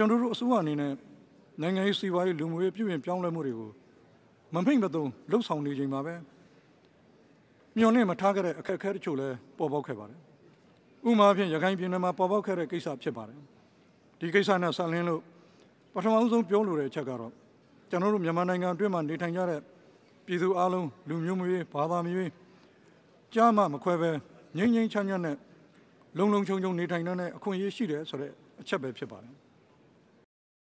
ကျွန်တော်တို့အစိုးရအနေနဲ့နိုင်ငံရေးစီးပွားရေးလူမှုရေးပြုပြင်ပြောင်းလဲမှုတွေကိုမမိတ်မသုံးလှုပ်ဆောင်နေချိန်မှာပဲမျှော်လင့်မထားခဲ့တဲ့အခက်အခဲတချို့လည်းပေါ်ပေါက်ခဲ့ပါတယ်။ဥပမာဖြင့်ရခိုင်ပြည်နယ်မှာပေါ်ပေါက်ခဲ့တဲ့ကိစ္စဖြစ်ပါတယ်။ဒီကိစ္စနဲ့ဆက်လင်းလို့ပထမအဆုံးပြောလိုတဲ့အချက်ကတော့ကျွန်တော်တို့မြန်မာနိုင်ငံအတွင်းမှာနေထိုင်ကြတဲ့ပြည်သူအလုံးလူမျိုးမျိုးဘာသာမျိုးကြားမှမခွဲပဲငြိမ်းငြိမ်းချမ်းချမ်းနဲ့လုံလုံခြုံခြုံနေထိုင်တဲ့အခွင့်အရေးရှိတယ်ဆိုတဲ့အချက်ပဲဖြစ်ပါတယ်။